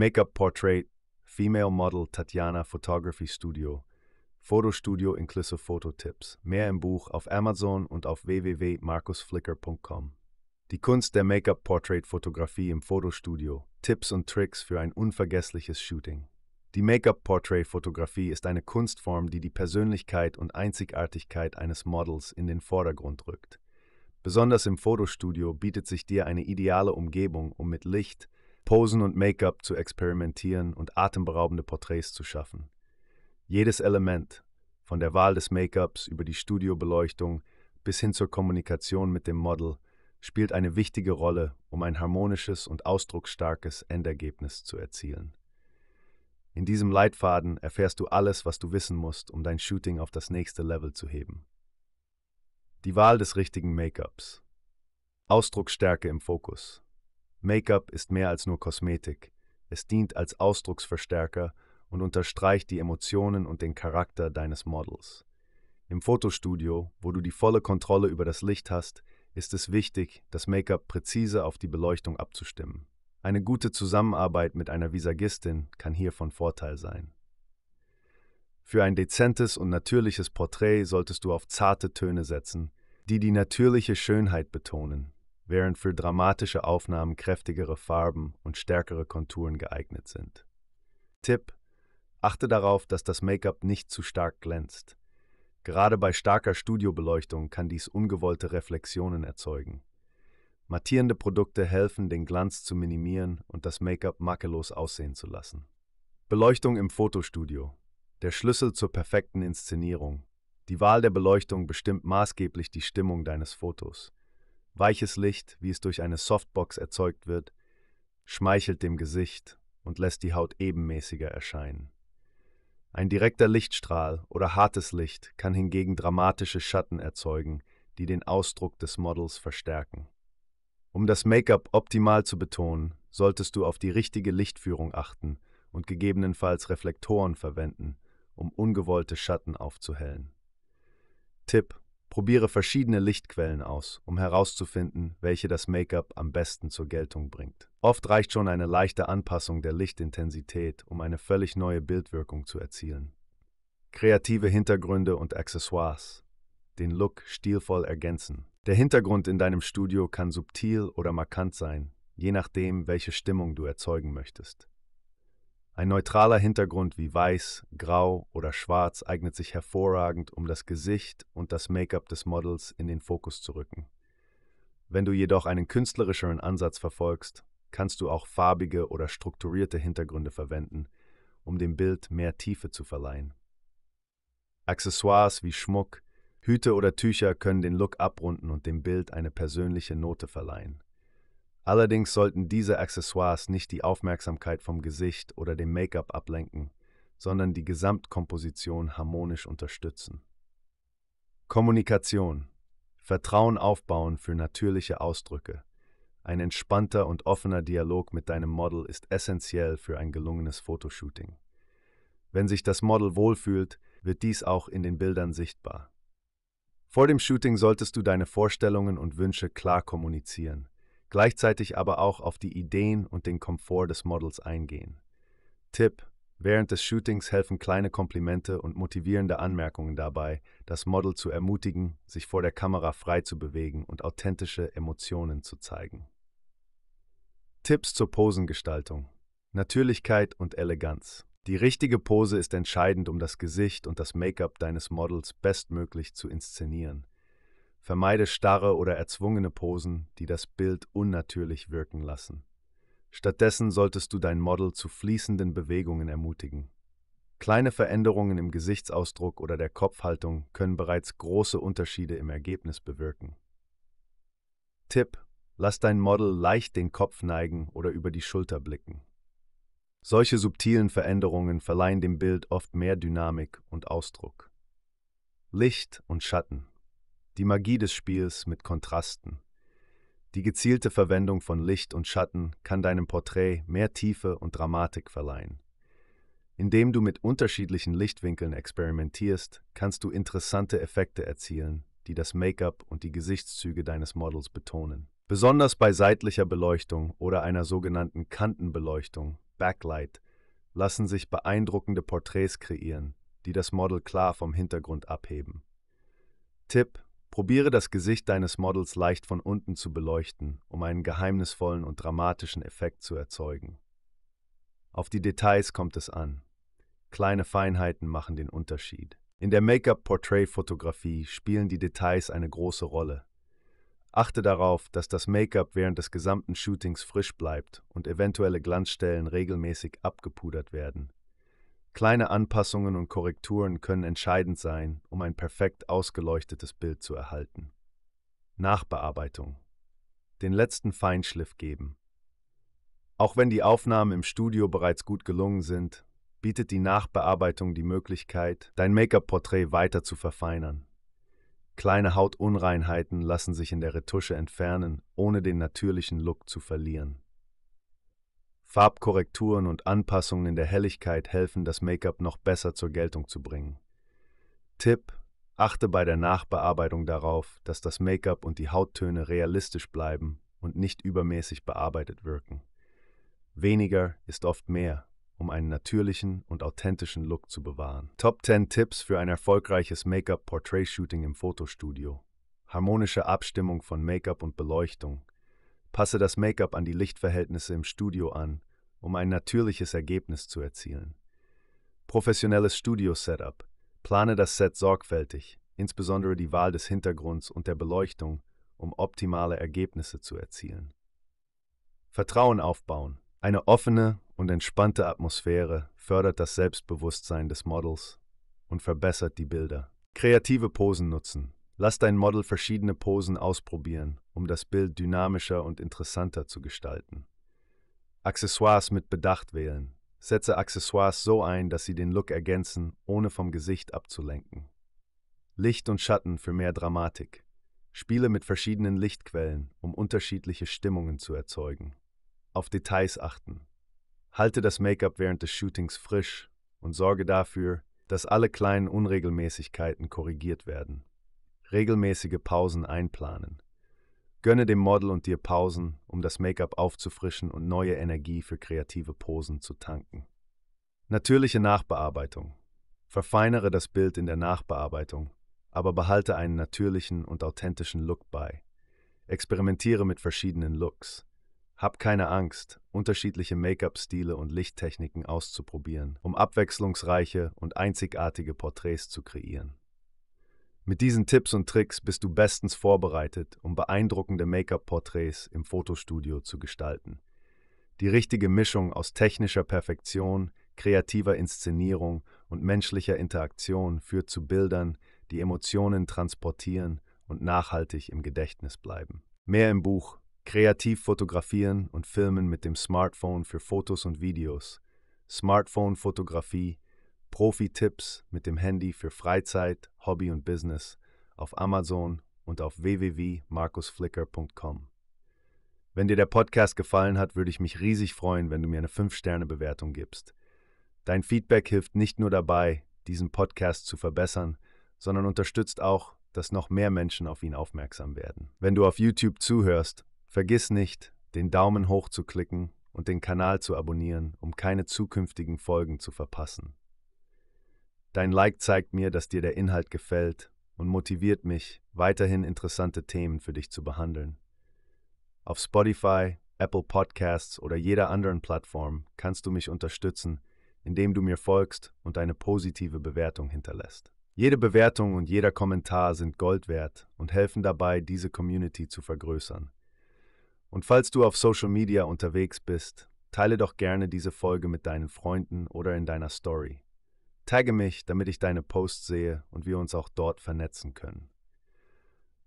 Make-up Portrait, Female Model Tatjana Photography Studio, Fotostudio inklusive Fototips. Mehr im Buch auf Amazon und auf www.markusflicker.com. Die Kunst der Make-up Portrait Fotografie im Fotostudio. Tipps und Tricks für ein unvergessliches Shooting. Die Make-up Portrait Fotografie ist eine Kunstform, die die Persönlichkeit und Einzigartigkeit eines Models in den Vordergrund rückt. Besonders im Fotostudio bietet sich dir eine ideale Umgebung, um mit Licht, Posen und Make-up zu experimentieren und atemberaubende Porträts zu schaffen. Jedes Element, von der Wahl des Make-ups über die Studiobeleuchtung bis hin zur Kommunikation mit dem Model, spielt eine wichtige Rolle, um ein harmonisches und ausdrucksstarkes Endergebnis zu erzielen. In diesem Leitfaden erfährst du alles, was du wissen musst, um dein Shooting auf das nächste Level zu heben. Die Wahl des richtigen Make-ups. Ausdrucksstärke im Fokus. Make-up ist mehr als nur Kosmetik. Es dient als Ausdrucksverstärker und unterstreicht die Emotionen und den Charakter deines Models. Im Fotostudio, wo du die volle Kontrolle über das Licht hast, ist es wichtig, das Make-up präzise auf die Beleuchtung abzustimmen. Eine gute Zusammenarbeit mit einer Visagistin kann hier von Vorteil sein. Für ein dezentes und natürliches Porträt solltest du auf zarte Töne setzen, die die natürliche Schönheit betonen während für dramatische Aufnahmen kräftigere Farben und stärkere Konturen geeignet sind. Tipp: Achte darauf, dass das Make-up nicht zu stark glänzt. Gerade bei starker Studiobeleuchtung kann dies ungewollte Reflexionen erzeugen. Mattierende Produkte helfen, den Glanz zu minimieren und das Make-up makellos aussehen zu lassen. Beleuchtung im Fotostudio. Der Schlüssel zur perfekten Inszenierung. Die Wahl der Beleuchtung bestimmt maßgeblich die Stimmung deines Fotos. Weiches Licht, wie es durch eine Softbox erzeugt wird, schmeichelt dem Gesicht und lässt die Haut ebenmäßiger erscheinen. Ein direkter Lichtstrahl oder hartes Licht kann hingegen dramatische Schatten erzeugen, die den Ausdruck des Models verstärken. Um das Make-up optimal zu betonen, solltest du auf die richtige Lichtführung achten und gegebenenfalls Reflektoren verwenden, um ungewollte Schatten aufzuhellen. Tipp Probiere verschiedene Lichtquellen aus, um herauszufinden, welche das Make-up am besten zur Geltung bringt. Oft reicht schon eine leichte Anpassung der Lichtintensität, um eine völlig neue Bildwirkung zu erzielen. Kreative Hintergründe und Accessoires den Look stilvoll ergänzen. Der Hintergrund in deinem Studio kann subtil oder markant sein, je nachdem, welche Stimmung du erzeugen möchtest. Ein neutraler Hintergrund wie weiß, grau oder schwarz eignet sich hervorragend, um das Gesicht und das Make-up des Models in den Fokus zu rücken. Wenn du jedoch einen künstlerischeren Ansatz verfolgst, kannst du auch farbige oder strukturierte Hintergründe verwenden, um dem Bild mehr Tiefe zu verleihen. Accessoires wie Schmuck, Hüte oder Tücher können den Look abrunden und dem Bild eine persönliche Note verleihen. Allerdings sollten diese Accessoires nicht die Aufmerksamkeit vom Gesicht oder dem Make-up ablenken, sondern die Gesamtkomposition harmonisch unterstützen. Kommunikation. Vertrauen aufbauen für natürliche Ausdrücke. Ein entspannter und offener Dialog mit deinem Model ist essentiell für ein gelungenes Fotoshooting. Wenn sich das Model wohlfühlt, wird dies auch in den Bildern sichtbar. Vor dem Shooting solltest du deine Vorstellungen und Wünsche klar kommunizieren gleichzeitig aber auch auf die Ideen und den Komfort des Models eingehen. Tipp: Während des Shootings helfen kleine Komplimente und motivierende Anmerkungen dabei, das Model zu ermutigen, sich vor der Kamera frei zu bewegen und authentische Emotionen zu zeigen. Tipps zur Posengestaltung: Natürlichkeit und Eleganz. Die richtige Pose ist entscheidend, um das Gesicht und das Make-up deines Models bestmöglich zu inszenieren. Vermeide starre oder erzwungene Posen, die das Bild unnatürlich wirken lassen. Stattdessen solltest du dein Model zu fließenden Bewegungen ermutigen. Kleine Veränderungen im Gesichtsausdruck oder der Kopfhaltung können bereits große Unterschiede im Ergebnis bewirken. Tipp: Lass dein Model leicht den Kopf neigen oder über die Schulter blicken. Solche subtilen Veränderungen verleihen dem Bild oft mehr Dynamik und Ausdruck. Licht und Schatten die Magie des Spiels mit Kontrasten. Die gezielte Verwendung von Licht und Schatten kann deinem Porträt mehr Tiefe und Dramatik verleihen. Indem du mit unterschiedlichen Lichtwinkeln experimentierst, kannst du interessante Effekte erzielen, die das Make-up und die Gesichtszüge deines Models betonen. Besonders bei seitlicher Beleuchtung oder einer sogenannten Kantenbeleuchtung, Backlight, lassen sich beeindruckende Porträts kreieren, die das Model klar vom Hintergrund abheben. Tipp Probiere das Gesicht deines Models leicht von unten zu beleuchten, um einen geheimnisvollen und dramatischen Effekt zu erzeugen. Auf die Details kommt es an. Kleine Feinheiten machen den Unterschied. In der Make-up-Portrait-Fotografie spielen die Details eine große Rolle. Achte darauf, dass das Make-up während des gesamten Shootings frisch bleibt und eventuelle Glanzstellen regelmäßig abgepudert werden. Kleine Anpassungen und Korrekturen können entscheidend sein, um ein perfekt ausgeleuchtetes Bild zu erhalten. Nachbearbeitung. Den letzten Feinschliff geben. Auch wenn die Aufnahmen im Studio bereits gut gelungen sind, bietet die Nachbearbeitung die Möglichkeit, dein Make-up-Porträt weiter zu verfeinern. Kleine Hautunreinheiten lassen sich in der Retusche entfernen, ohne den natürlichen Look zu verlieren. Farbkorrekturen und Anpassungen in der Helligkeit helfen, das Make-up noch besser zur Geltung zu bringen. Tipp: Achte bei der Nachbearbeitung darauf, dass das Make-up und die Hauttöne realistisch bleiben und nicht übermäßig bearbeitet wirken. Weniger ist oft mehr, um einen natürlichen und authentischen Look zu bewahren. Top 10 Tipps für ein erfolgreiches Make-up-Portrait-Shooting im Fotostudio. Harmonische Abstimmung von Make-up und Beleuchtung. Passe das Make-up an die Lichtverhältnisse im Studio an, um ein natürliches Ergebnis zu erzielen. Professionelles Studio-Setup. Plane das Set sorgfältig, insbesondere die Wahl des Hintergrunds und der Beleuchtung, um optimale Ergebnisse zu erzielen. Vertrauen aufbauen. Eine offene und entspannte Atmosphäre fördert das Selbstbewusstsein des Models und verbessert die Bilder. Kreative Posen nutzen. Lass dein Model verschiedene Posen ausprobieren, um das Bild dynamischer und interessanter zu gestalten. Accessoires mit Bedacht wählen. Setze Accessoires so ein, dass sie den Look ergänzen, ohne vom Gesicht abzulenken. Licht und Schatten für mehr Dramatik. Spiele mit verschiedenen Lichtquellen, um unterschiedliche Stimmungen zu erzeugen. Auf Details achten. Halte das Make-up während des Shootings frisch und sorge dafür, dass alle kleinen Unregelmäßigkeiten korrigiert werden regelmäßige Pausen einplanen. Gönne dem Model und dir Pausen, um das Make-up aufzufrischen und neue Energie für kreative Posen zu tanken. Natürliche Nachbearbeitung. Verfeinere das Bild in der Nachbearbeitung, aber behalte einen natürlichen und authentischen Look bei. Experimentiere mit verschiedenen Looks. Hab keine Angst, unterschiedliche Make-up-Stile und Lichttechniken auszuprobieren, um abwechslungsreiche und einzigartige Porträts zu kreieren. Mit diesen Tipps und Tricks bist du bestens vorbereitet, um beeindruckende Make-up-Porträts im Fotostudio zu gestalten. Die richtige Mischung aus technischer Perfektion, kreativer Inszenierung und menschlicher Interaktion führt zu Bildern, die Emotionen transportieren und nachhaltig im Gedächtnis bleiben. Mehr im Buch Kreativ fotografieren und filmen mit dem Smartphone für Fotos und Videos. Smartphone-Fotografie Profi-Tipps mit dem Handy für Freizeit, Hobby und Business auf Amazon und auf www.markusflicker.com. Wenn dir der Podcast gefallen hat, würde ich mich riesig freuen, wenn du mir eine 5-Sterne-Bewertung gibst. Dein Feedback hilft nicht nur dabei, diesen Podcast zu verbessern, sondern unterstützt auch, dass noch mehr Menschen auf ihn aufmerksam werden. Wenn du auf YouTube zuhörst, vergiss nicht, den Daumen hoch zu klicken und den Kanal zu abonnieren, um keine zukünftigen Folgen zu verpassen. Dein Like zeigt mir, dass dir der Inhalt gefällt und motiviert mich, weiterhin interessante Themen für dich zu behandeln. Auf Spotify, Apple Podcasts oder jeder anderen Plattform kannst du mich unterstützen, indem du mir folgst und eine positive Bewertung hinterlässt. Jede Bewertung und jeder Kommentar sind Gold wert und helfen dabei, diese Community zu vergrößern. Und falls du auf Social Media unterwegs bist, teile doch gerne diese Folge mit deinen Freunden oder in deiner Story. Tagge mich, damit ich deine Posts sehe und wir uns auch dort vernetzen können.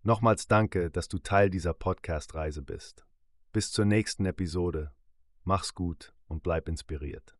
Nochmals danke, dass du Teil dieser Podcast-Reise bist. Bis zur nächsten Episode. Mach's gut und bleib inspiriert.